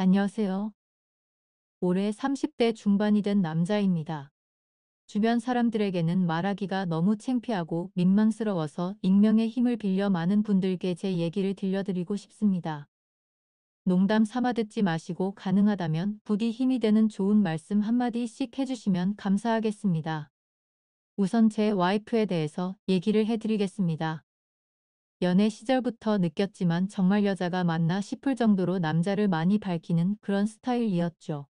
안녕하세요. 올해 30대 중반이 된 남자입니다. 주변 사람들에게는 말하기가 너무 창피하고 민망스러워서 익명의 힘을 빌려 많은 분들께 제 얘기를 들려드리고 싶습니다. 농담 삼아 듣지 마시고 가능하다면 부디 힘이 되는 좋은 말씀 한마디씩 해주시면 감사하겠습니다. 우선 제 와이프에 대해서 얘기를 해드리겠습니다. 연애 시절부터 느꼈지만 정말 여자가 맞나 싶을 정도로 남자를 많이 밝히는 그런 스타일이었죠.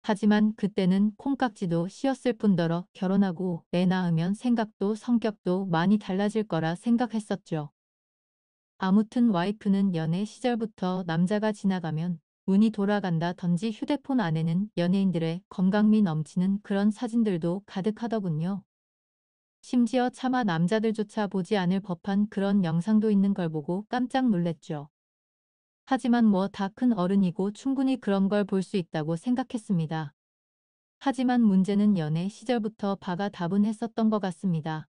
하지만 그때는 콩깍지도 씌었을 뿐더러 결혼하고 애 낳으면 생각도 성격도 많이 달라질 거라 생각했었죠. 아무튼 와이프는 연애 시절부터 남자가 지나가면 운이 돌아간다 던지 휴대폰 안에는 연예인들의 건강 미 넘치는 그런 사진들도 가득하더군요. 심지어 차마 남자들조차 보지 않을 법한 그런 영상도 있는 걸 보고 깜짝 놀랐죠. 하지만 뭐 다 큰 어른이고 충분히 그런 걸 볼 수 있다고 생각했습니다. 하지만 문제는 연애 시절부터 바가 다분했었던 것 같습니다.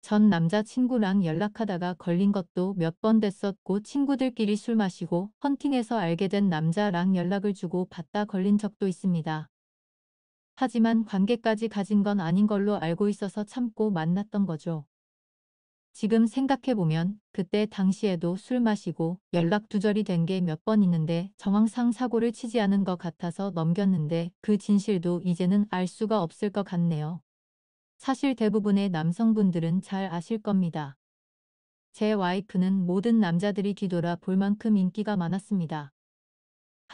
전 남자친구랑 연락하다가 걸린 것도 몇 번 됐었고 친구들끼리 술 마시고 헌팅해서 알게 된 남자랑 연락을 주고 받다 걸린 적도 있습니다. 하지만 관계까지 가진 건 아닌 걸로 알고 있어서 참고 만났던 거죠. 지금 생각해보면 그때 당시에도 술 마시고 연락 두절이 된 게 몇 번 있는데 정황상 사고를 치지 않은 것 같아서 넘겼는데 그 진실도 이제는 알 수가 없을 것 같네요. 사실 대부분의 남성분들은 잘 아실 겁니다. 제 와이프는 모든 남자들이 뒤돌아 볼 만큼 인기가 많았습니다.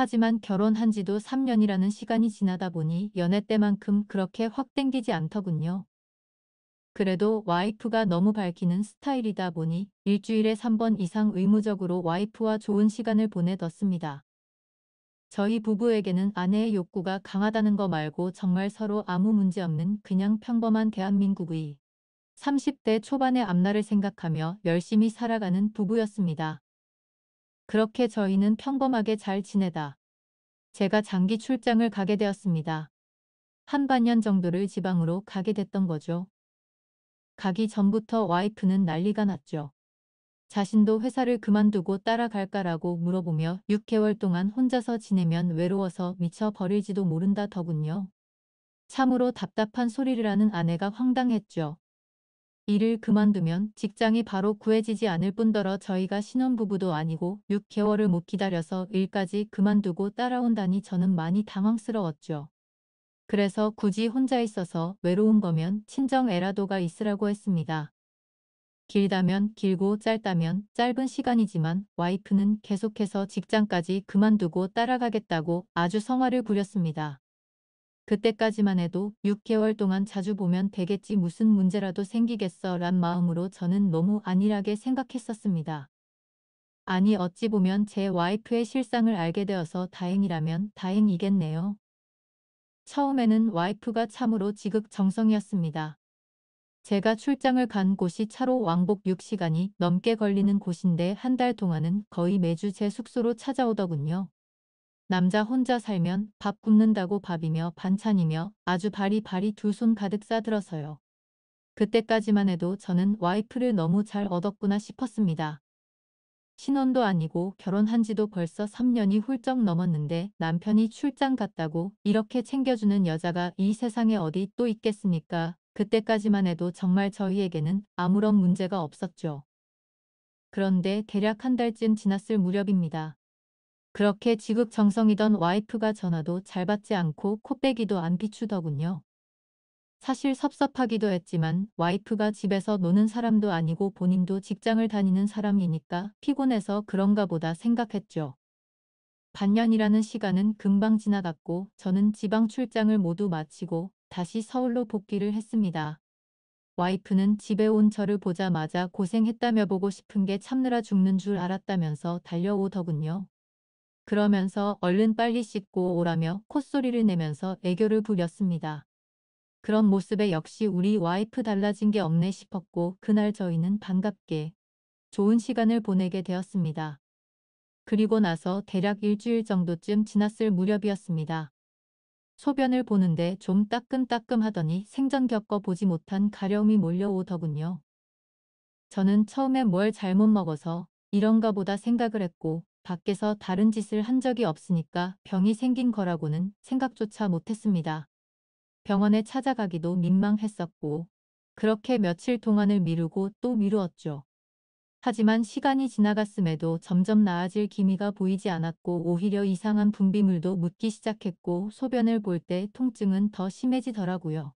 하지만 결혼한 지도 3년이라는 시간이 지나다 보니 연애 때만큼 그렇게 확 땡기지 않더군요. 그래도 와이프가 너무 밝히는 스타일이다 보니 일주일에 3번 이상 의무적으로 와이프와 좋은 시간을 보내뒀습니다. 저희 부부에게는 아내의 욕구가 강하다는 거 말고 정말 서로 아무 문제 없는 그냥 평범한 대한민국의 30대 초반의 앞날을 생각하며 열심히 살아가는 부부였습니다. 그렇게 저희는 평범하게 잘 지내다. 제가 장기 출장을 가게 되었습니다. 한 반년 정도를 지방으로 가게 됐던 거죠. 가기 전부터 와이프는 난리가 났죠. 자신도 회사를 그만두고 따라갈까라고 물어보며 6개월 동안 혼자서 지내면 외로워서 미쳐 버릴지도 모른다 더군요. 참으로 답답한 소리를 하는 아내가 황당했죠. 일을 그만두면 직장이 바로 구해지지 않을 뿐더러 저희가 신혼부부도 아니고 6개월을 못 기다려서 일까지 그만두고 따라온다니 저는 많이 당황스러웠죠. 그래서 굳이 혼자 있어서 외로운 거면 친정에라도가 있으라고 했습니다. 길다면 길고 짧다면 짧은 시간이지만 와이프는 계속해서 직장까지 그만두고 따라가겠다고 아주 성화를 부렸습니다. 그때까지만 해도 6개월 동안 자주 보면 되겠지 무슨 문제라도 생기겠어 란 마음으로 저는 너무 안일하게 생각했었습니다. 아니 어찌 보면 제 와이프의 실상을 알게 되어서 다행이라면 다행이겠네요. 처음에는 와이프가 참으로 지극정성이었습니다. 제가 출장을 간 곳이 차로 왕복 6시간이 넘게 걸리는 곳인데 한 달 동안은 거의 매주 제 숙소로 찾아오더군요. 남자 혼자 살면 밥굶는다고 밥이며 반찬이며 아주 발이 발이 두 손 가득 싸들어서요. 그때까지만 해도 저는 와이프를 너무 잘 얻었구나 싶었습니다. 신혼도 아니고 결혼한 지도 벌써 3년이 훌쩍 넘었는데 남편이 출장 갔다고 이렇게 챙겨주는 여자가 이 세상에 어디 또 있겠습니까? 그때까지만 해도 정말 저희에게는 아무런 문제가 없었죠. 그런데 대략 한 달쯤 지났을 무렵입니다. 그렇게 지극정성이던 와이프가 전화도 잘 받지 않고 코빼기도 안 비추더군요. 사실 섭섭하기도 했지만 와이프가 집에서 노는 사람도 아니고 본인도 직장을 다니는 사람이니까 피곤해서 그런가 보다 생각했죠. 반년이라는 시간은 금방 지나갔고 저는 지방 출장을 모두 마치고 다시 서울로 복귀를 했습니다. 와이프는 집에 온 저를 보자마자 고생했다며 보고 싶은 게 참느라 죽는 줄 알았다면서 달려오더군요. 그러면서 얼른 빨리 씻고 오라며 콧소리를 내면서 애교를 부렸습니다. 그런 모습에 역시 우리 와이프 달라진 게 없네 싶었고 그날 저희는 반갑게 좋은 시간을 보내게 되었습니다. 그리고 나서 대략 일주일 정도쯤 지났을 무렵이었습니다. 소변을 보는데 좀 따끔따끔 하더니 생전 겪어보지 못한 가려움이 몰려오더군요. 저는 처음에 뭘 잘못 먹어서 이런가 보다 생각을 했고 밖에서 다른 짓을 한 적이 없으니까 병이 생긴 거라고는 생각조차 못했습니다. 병원에 찾아가기도 민망했었고 그렇게 며칠 동안을 미루고 또 미루었죠. 하지만 시간이 지나갔음에도 점점 나아질 기미가 보이지 않았고 오히려 이상한 분비물도 묻기 시작했고 소변을 볼 때 통증은 더 심해지더라고요.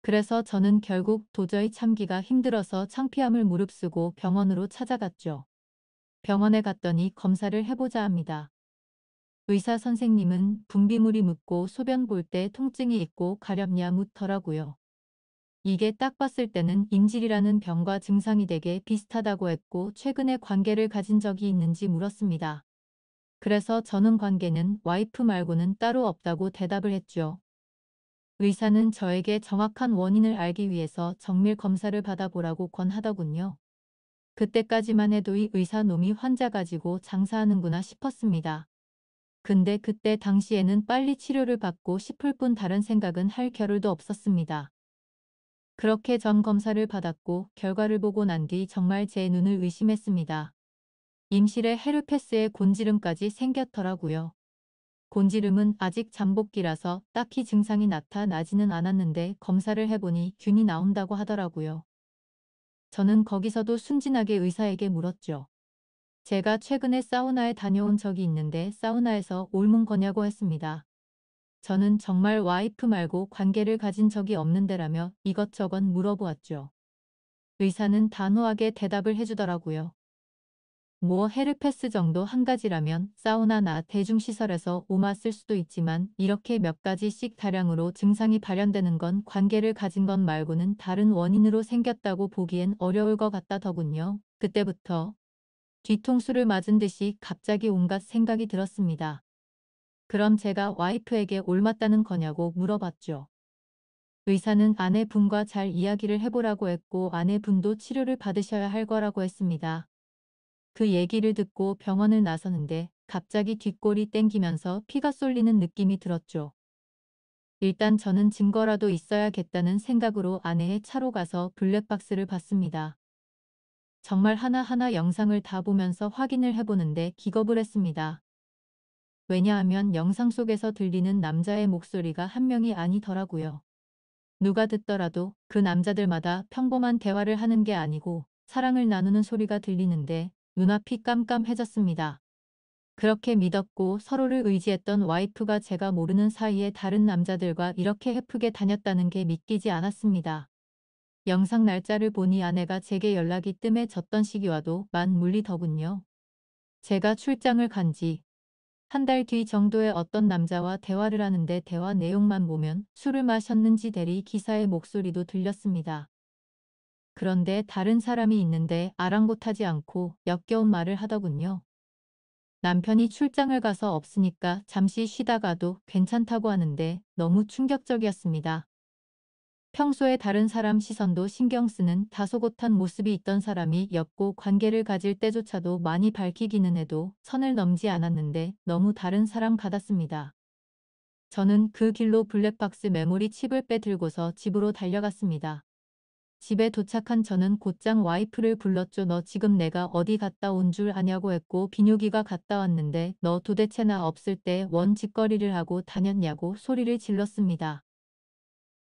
그래서 저는 결국 도저히 참기가 힘들어서 창피함을 무릅쓰고 병원으로 찾아갔죠. 병원에 갔더니 검사를 해보자 합니다. 의사 선생님은 분비물이 묻고 소변 볼 때 통증이 있고 가렵냐 묻더라고요. 이게 딱 봤을 때는 인질이라는 병과 증상이 되게 비슷하다고 했고 최근에 관계를 가진 적이 있는지 물었습니다. 그래서 저는 관계는 와이프 말고는 따로 없다고 대답을 했죠. 의사는 저에게 정확한 원인을 알기 위해서 정밀 검사를 받아보라고 권하더군요. 그때까지만 해도 이 의사놈이 환자 가지고 장사하는구나 싶었습니다. 근데 그때 당시에는 빨리 치료를 받고 싶을 뿐 다른 생각은 할 겨를도 없었습니다. 그렇게 전 검사를 받았고 결과를 보고 난 뒤 정말 제 눈을 의심했습니다. 임실에 헤르페스의 곤지름까지 생겼더라고요. 곤지름은 아직 잠복기라서 딱히 증상이 나타나지는 않았는데 검사를 해보니 균이 나온다고 하더라고요. 저는 거기서도 순진하게 의사에게 물었죠. 제가 최근에 사우나에 다녀온 적이 있는데 사우나에서 옮은 거냐고 했습니다. 저는 정말 와이프 말고 관계를 가진 적이 없는데라며 이것저것 물어보았죠. 의사는 단호하게 대답을 해주더라고요. 뭐 헤르페스 정도 한 가지라면 사우나나 대중시설에서 오마 쓸 수도 있지만 이렇게 몇 가지씩 다량으로 증상이 발현되는 건 관계를 가진 것 말고는 다른 원인으로 생겼다고 보기엔 어려울 것 같다더군요. 그때부터 뒤통수를 맞은 듯이 갑자기 온갖 생각이 들었습니다. 그럼 제가 와이프에게 올맞다는 거냐고 물어봤죠. 의사는 아내분과 잘 이야기를 해보라고 했고 아내분도 치료를 받으셔야 할 거라고 했습니다. 그 얘기를 듣고 병원을 나서는데 갑자기 뒷골이 땡기면서 피가 쏠리는 느낌이 들었죠. 일단 저는 증거라도 있어야겠다는 생각으로 아내의 차로 가서 블랙박스를 봤습니다. 정말 하나하나 영상을 다 보면서 확인을 해보는데 기겁을 했습니다. 왜냐하면 영상 속에서 들리는 남자의 목소리가 한 명이 아니더라고요. 누가 듣더라도 그 남자들마다 평범한 대화를 하는 게 아니고 사랑을 나누는 소리가 들리는데 눈앞이 깜깜해졌습니다. 그렇게 믿었고 서로를 의지했던 와이프가 제가 모르는 사이에 다른 남자들과 이렇게 헤프게 다녔다는 게 믿기지 않았습니다. 영상 날짜를 보니 아내가 제게 연락이 뜸해졌던 시기와도 만물리더군요. 제가 출장을 간 지 한 달 뒤 정도에 어떤 남자와 대화를 하는데 대화 내용만 보면 술을 마셨는지 대리 기사의 목소리도 들렸습니다. 그런데 다른 사람이 있는데 아랑곳하지 않고 역겨운 말을 하더군요. 남편이 출장을 가서 없으니까 잠시 쉬다가도 괜찮다고 하는데 너무 충격적이었습니다. 평소에 다른 사람 시선도 신경 쓰는 다소곳한 모습이 있던 사람이 엮고 관계를 가질 때조차도 많이 밝히기는 해도 선을 넘지 않았는데 너무 다른 사람 같았습니다. 저는 그 길로 블랙박스 메모리 칩을 빼들고서 집으로 달려갔습니다. 집에 도착한 저는 곧장 와이프를 불렀죠. 너 지금 내가 어디 갔다 온 줄 아냐고 했고 비뇨기가 갔다 왔는데 너 도대체 나 없을 때 원짓거리를 하고 다녔냐고 소리를 질렀습니다.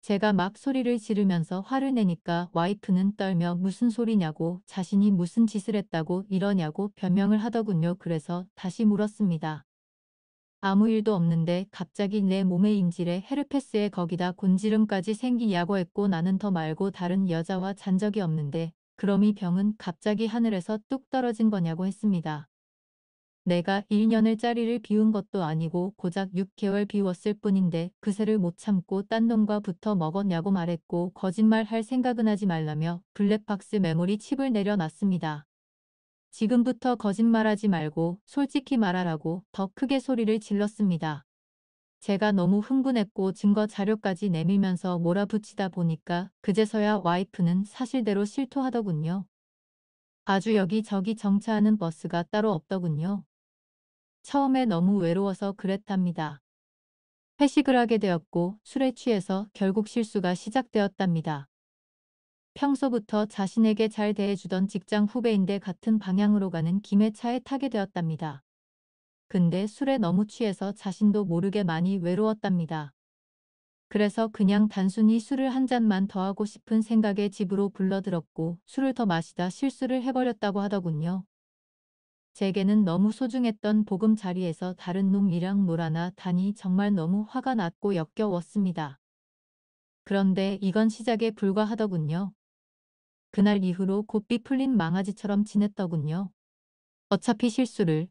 제가 막 소리를 지르면서 화를 내니까 와이프는 떨며 무슨 소리냐고 자신이 무슨 짓을 했다고 이러냐고 변명을 하더군요. 그래서 다시 물었습니다. 아무 일도 없는데 갑자기 내 몸의 인질에 헤르페스에 거기다 곤지름까지 생기냐고 했고 나는 더 말고 다른 여자와 잔 적이 없는데 그럼 이 병은 갑자기 하늘에서 뚝 떨어진 거냐고 했습니다. 내가 1년을 짜리를 비운 것도 아니고 고작 6개월 비웠을 뿐인데 그새를 못 참고 딴 놈과 붙어 먹었냐고 말했고 거짓말 할 생각은 하지 말라며 블랙박스 메모리 칩을 내려놨습니다. 지금부터 거짓말하지 말고 솔직히 말하라고 더 크게 소리를 질렀습니다. 제가 너무 흥분했고 증거 자료까지 내밀면서 몰아붙이다 보니까 그제서야 와이프는 사실대로 실토하더군요. 아주 여기저기 정차하는 버스가 따로 없더군요. 처음에 너무 외로워서 그랬답니다. 회식을 하게 되었고 술에 취해서 결국 실수가 시작되었답니다. 평소부터 자신에게 잘 대해주던 직장 후배인데 같은 방향으로 가는 김의 차에 타게 되었답니다. 근데 술에 너무 취해서 자신도 모르게 많이 외로웠답니다. 그래서 그냥 단순히 술을 한 잔만 더 하고 싶은 생각에 집으로 불러들었고 술을 더 마시다 실수를 해버렸다고 하더군요. 제게는 너무 소중했던 보금자리에서 다른 놈이랑 놀아나 다니 정말 너무 화가 났고 역겨웠습니다. 그런데 이건 시작에 불과하더군요. 그날 이후로 곧비 풀린 망아지처럼 지냈더군요. 어차피 실수를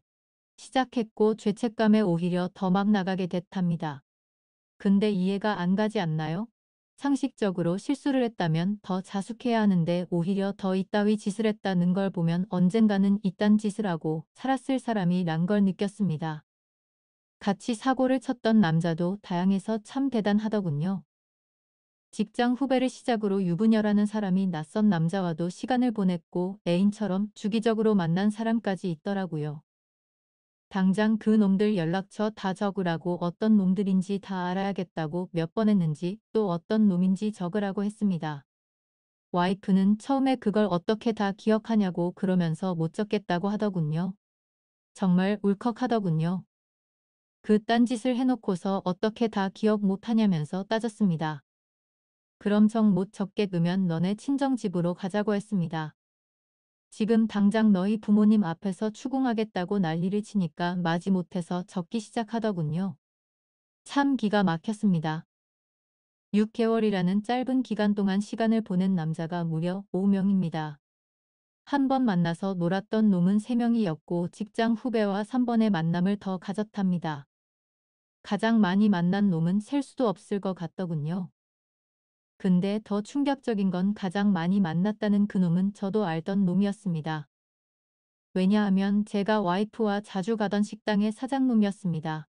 시작했고 죄책감에 오히려 더 막 나가게 됐답니다. 근데 이해가 안 가지 않나요? 상식적으로 실수를 했다면 더 자숙해야 하는데 오히려 더 이따위 짓을 했다는 걸 보면 언젠가는 이딴 짓을 하고 살았을 사람이 난걸 느꼈습니다. 같이 사고를 쳤던 남자도 다양해서 참 대단하더군요. 직장 후배를 시작으로 유부녀라는 사람이 낯선 남자와도 시간을 보냈고 애인처럼 주기적으로 만난 사람까지 있더라고요. 당장 그 놈들 연락처 다 적으라고 어떤 놈들인지 다 알아야겠다고 몇 번 했는지 또 어떤 놈인지 적으라고 했습니다. 와이프는 처음에 그걸 어떻게 다 기억하냐고 그러면서 못 적겠다고 하더군요. 정말 울컥하더군요. 그 딴짓을 해놓고서 어떻게 다 기억 못하냐면서 따졌습니다. 그럼 정 못 적게 두면 너네 친정집으로 가자고 했습니다. 지금 당장 너희 부모님 앞에서 추궁하겠다고 난리를 치니까 마지못해서 적기 시작하더군요. 참 기가 막혔습니다. 6개월이라는 짧은 기간 동안 시간을 보낸 남자가 무려 5명입니다. 한 번 만나서 놀았던 놈은 3명이었고 직장 후배와 3번의 만남을 더 가졌답니다. 가장 많이 만난 놈은 셀 수도 없을 것 같더군요. 근데 더 충격적인 건 가장 많이 만났다는 그놈은 저도 알던 놈이었습니다. 왜냐하면 제가 와이프와 자주 가던 식당의 사장놈이었습니다.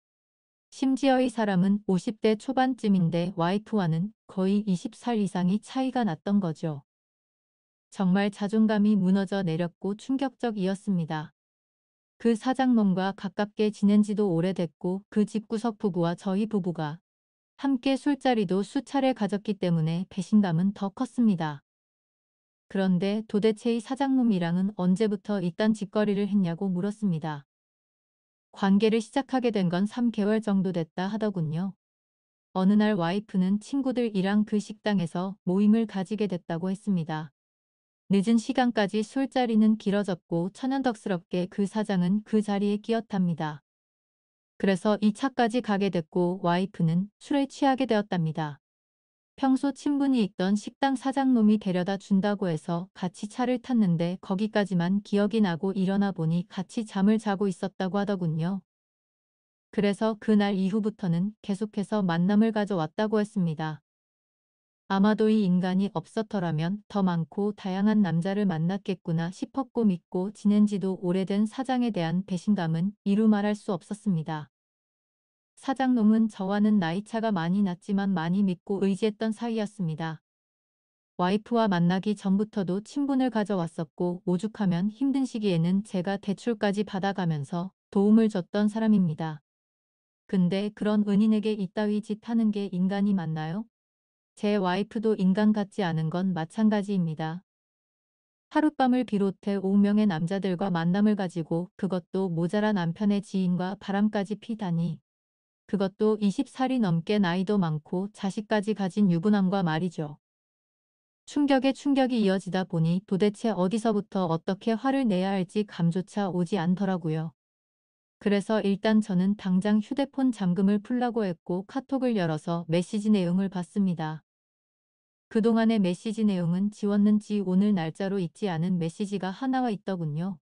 심지어 이 사람은 50대 초반쯤인데 와이프와는 거의 20살 이상이 차이가 났던 거죠. 정말 자존감이 무너져 내렸고 충격적이었습니다. 그 사장놈과 가깝게 지낸 지도 오래됐고 그 집구석 부부와 저희 부부가 함께 술자리도 수차례 가졌기 때문에 배신감은 더 컸습니다. 그런데 도대체 이 사장놈이랑은 언제부터 이딴 짓거리를 했냐고 물었습니다. 관계를 시작하게 된 건 3개월 정도 됐다 하더군요. 어느 날 와이프는 친구들이랑 그 식당에서 모임을 가지게 됐다고 했습니다. 늦은 시간까지 술자리는 길어졌고 천연덕스럽게 그 사장은 그 자리에 끼었답니다. 그래서 이차까지 가게 됐고 와이프는 술에 취하게 되었답니다. 평소 친분이 있던 식당 사장놈이 데려다 준다고 해서 같이 차를 탔는데 거기까지만 기억이 나고 일어나 보니 같이 잠을 자고 있었다고 하더군요. 그래서 그날 이후부터는 계속해서 만남을 가져왔다고 했습니다. 아마도 이 인간이 없었더라면 더 많고 다양한 남자를 만났겠구나 싶었고 믿고 지낸 지도 오래된 사장에 대한 배신감은 이루 말할 수 없었습니다. 사장놈은 저와는 나이차가 많이 났지만 많이 믿고 의지했던 사이였습니다. 와이프와 만나기 전부터도 친분을 가져왔었고 오죽하면 힘든 시기에는 제가 대출까지 받아가면서 도움을 줬던 사람입니다. 근데 그런 은인에게 이따위 짓 하는 게 인간이 맞나요? 제 와이프도 인간 같지 않은 건 마찬가지입니다. 하룻밤을 비롯해 5명의 남자들과 만남을 가지고 그것도 모자란 남편의 지인과 바람까지 피다니. 그것도 2 4살이 넘게 나이도 많고 자식까지 가진 유부남과 말이죠. 충격에 충격이 이어지다 보니 도대체 어디서부터 어떻게 화를 내야 할지 감조차 오지 않더라고요. 그래서 일단 저는 당장 휴대폰 잠금을 풀라고 했고 카톡을 열어서 메시지 내용을 봤습니다. 그동안의 메시지 내용은 지웠는지 오늘 날짜로 있지 않은 메시지가 하나와 있더군요.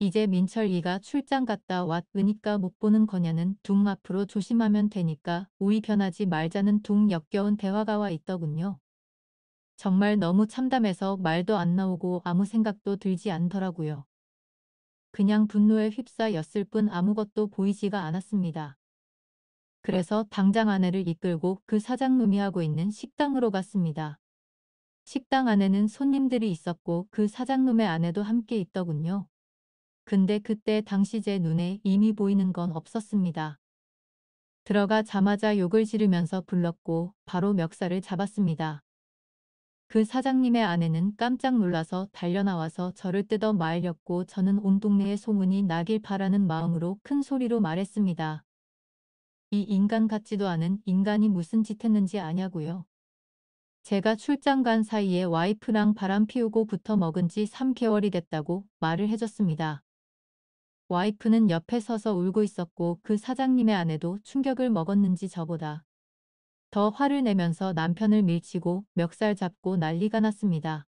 이제 민철이가 출장 갔다 왔으니까 못 보는 거냐는 둥 앞으로 조심하면 되니까 우이 변하지 말자는 둥 역겨운 대화가 와 있더군요. 정말 너무 참담해서 말도 안 나오고 아무 생각도 들지 않더라고요. 그냥 분노에 휩싸였을 뿐 아무것도 보이지가 않았습니다. 그래서 당장 아내를 이끌고 그 사장놈이 하고 있는 식당으로 갔습니다. 식당 안에는 손님들이 있었고 그 사장놈의 아내도 함께 있더군요. 근데 그때 당시 제 눈에 이미 보이는 건 없었습니다. 들어가자마자 욕을 지르면서 불렀고 바로 멱살을 잡았습니다. 그 사장님의 아내는 깜짝 놀라서 달려나와서 저를 뜯어 말렸고 저는 온 동네에 소문이 나길 바라는 마음으로 큰 소리로 말했습니다. 이 인간 같지도 않은 인간이 무슨 짓 했는지 아냐고요. 제가 출장 간 사이에 와이프랑 바람 피우고 붙어 먹은 지 3개월이 됐다고 말을 해줬습니다. 와이프는 옆에 서서 울고 있었고 그 사장님의 아내도 충격을 먹었는지 저보다 더 화를 내면서 남편을 밀치고 멱살 잡고 난리가 났습니다.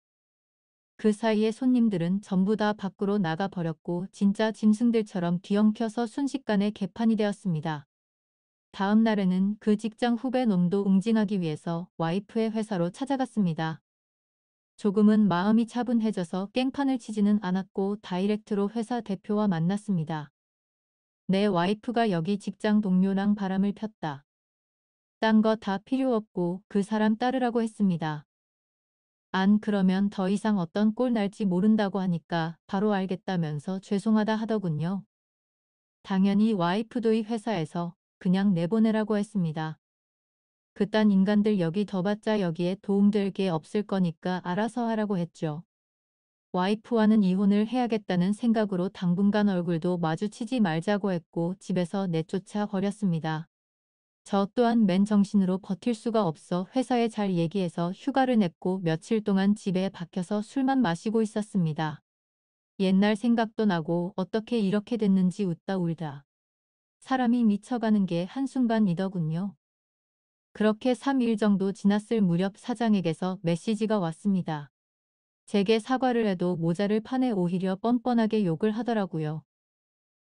그 사이에 손님들은 전부 다 밖으로 나가버렸고 진짜 짐승들처럼 뒤엉켜서 순식간에 개판이 되었습니다. 다음 날에는 그 직장 후배 놈도 응징하기 위해서 와이프의 회사로 찾아갔습니다. 조금은 마음이 차분해져서 깽판을 치지는 않았고 다이렉트로 회사 대표와 만났습니다. 내 와이프가 여기 직장 동료랑 바람을 폈다. 딴거다 필요 없고 그 사람 따르라고 했습니다. 안 그러면 더 이상 어떤 꼴 날지 모른다고 하니까 바로 알겠다면서 죄송하다 하더군요. 당연히 와이프도 이 회사에서 그냥 내보내라고 했습니다. 그딴 인간들 여기 더봤자 여기에 도움될 게 없을 거니까 알아서 하라고 했죠. 와이프와는 이혼을 해야겠다는 생각으로 당분간 얼굴도 마주치지 말자고 했고 집에서 내쫓아 버렸습니다. 저 또한 맨정신으로 버틸 수가 없어 회사에 잘 얘기해서 휴가를 냈고 며칠 동안 집에 박혀서 술만 마시고 있었습니다. 옛날 생각도 나고 어떻게 이렇게 됐는지 웃다 울다. 사람이 미쳐가는 게 한순간이더군요. 그렇게 3일 정도 지났을 무렵 사장에게서 메시지가 왔습니다. 제게 사과를 해도 모자를 판에 오히려 뻔뻔하게 욕을 하더라고요.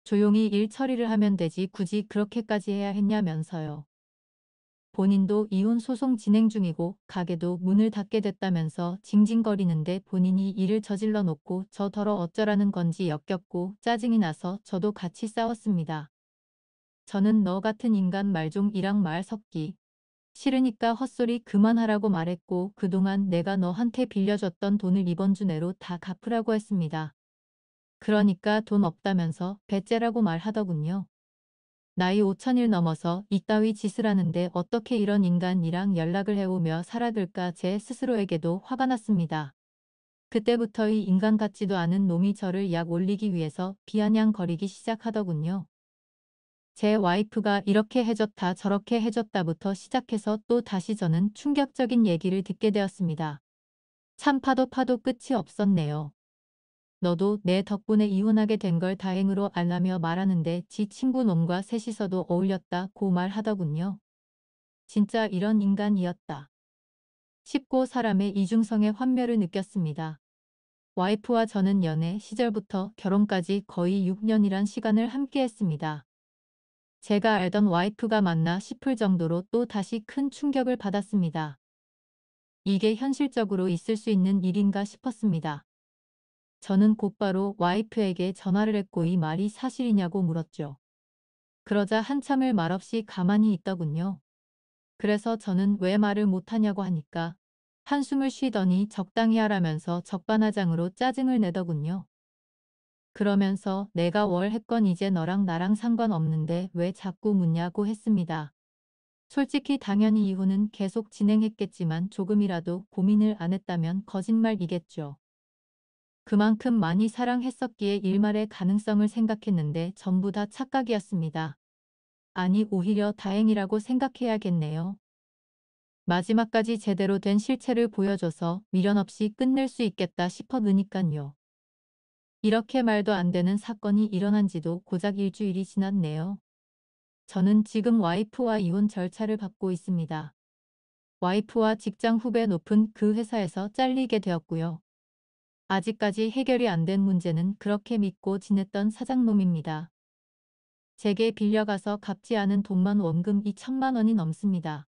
조용히 일 처리를 하면 되지 굳이 그렇게까지 해야 했냐면서요. 본인도 이혼 소송 진행 중이고 가게도 문을 닫게 됐다면서 징징거리는데 본인이 일을 저질러 놓고 저 더러 어쩌라는 건지 역겹고 짜증이 나서 저도 같이 싸웠습니다. 저는 너 같은 인간 말종이랑 말 섞기. 싫으니까 헛소리 그만하라고 말했고 그동안 내가 너한테 빌려줬던 돈을 이번 주 내로 다 갚으라고 했습니다. 그러니까 돈 없다면서 배째라고 말하더군요. 나이 5천일 넘어서 이따위 짓을 하는데 어떻게 이런 인간이랑 연락을 해오며 살아들까 제 스스로에게도 화가 났습니다. 그때부터 이 인간 같지도 않은 놈이 저를 약 올리기 위해서 비아냥거리기 시작하더군요. 제 와이프가 이렇게 해줬다 저렇게 해줬다부터 시작해서 또 다시 저는 충격적인 얘기를 듣게 되었습니다. 참 파도 파도 끝이 없었네요. 너도 내 덕분에 이혼하게 된 걸 다행으로 알라며 말하는데 지 친구 놈과 셋이서도 어울렸다 고 말하더군요. 진짜 이런 인간이었다. 쉽고 사람의 이중성의 환멸을 느꼈습니다. 와이프와 저는 연애 시절부터 결혼까지 거의 6년이란 시간을 함께했습니다. 제가 알던 와이프가 맞나 싶을 정도로 또 다시 큰 충격을 받았습니다. 이게 현실적으로 있을 수 있는 일인가 싶었습니다. 저는 곧바로 와이프에게 전화를 했고 이 말이 사실이냐고 물었죠. 그러자 한참을 말없이 가만히 있더군요. 그래서 저는 왜 말을 못하냐고 하니까 한숨을 쉬더니 적당히 하라면서 적반하장으로 짜증을 내더군요. 그러면서 내가 월 했건 이제 너랑 나랑 상관없는데 왜 자꾸 묻냐고 했습니다. 솔직히 당연히 이혼은 계속 진행했겠지만 조금이라도 고민을 안 했다면 거짓말이겠죠. 그만큼 많이 사랑했었기에 일말의 가능성을 생각했는데 전부 다 착각이었습니다. 아니 오히려 다행이라고 생각해야겠네요. 마지막까지 제대로 된 실체를 보여줘서 미련 없이 끝낼 수 있겠다 싶었으니깐요. 이렇게 말도 안 되는 사건이 일어난 지도 고작 일주일이 지났네요. 저는 지금 와이프와 이혼 절차를 받고 있습니다. 와이프와 직장 후배 높은 그 회사에서 잘리게 되었고요. 아직까지 해결이 안 된 문제는 그렇게 믿고 지냈던 사장놈입니다. 제게 빌려가서 갚지 않은 돈만 원금 2천만 원이 넘습니다.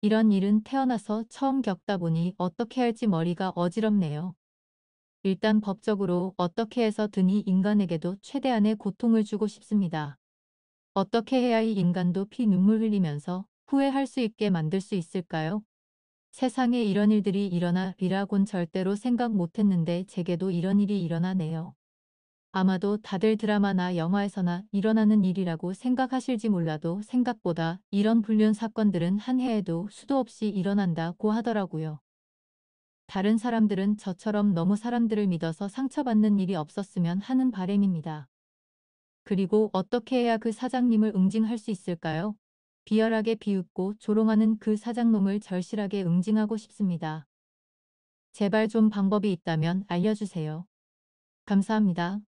이런 일은 태어나서 처음 겪다 보니 어떻게 할지 머리가 어지럽네요. 일단 법적으로 어떻게 해서 드니 인간에게도 최대한의 고통을 주고 싶습니다. 어떻게 해야 이 인간도 피 눈물 흘리면서 후회할 수 있게 만들 수 있을까요? 세상에 이런 일들이 일어나 리라곤 절대로 생각 못했는데 제게도 이런 일이 일어나네요. 아마도 다들 드라마나 영화에서나 일어나는 일이라고 생각하실지 몰라도 생각보다 이런 불륜 사건들은 한 해에도 수도 없이 일어난다고 하더라고요. 다른 사람들은 저처럼 너무 사람들을 믿어서 상처받는 일이 없었으면 하는 바램입니다. 그리고 어떻게 해야 그 사장님을 응징할 수 있을까요? 비열하게 비웃고 조롱하는 그 사장놈을 절실하게 응징하고 싶습니다. 제발 좀 방법이 있다면 알려주세요. 감사합니다.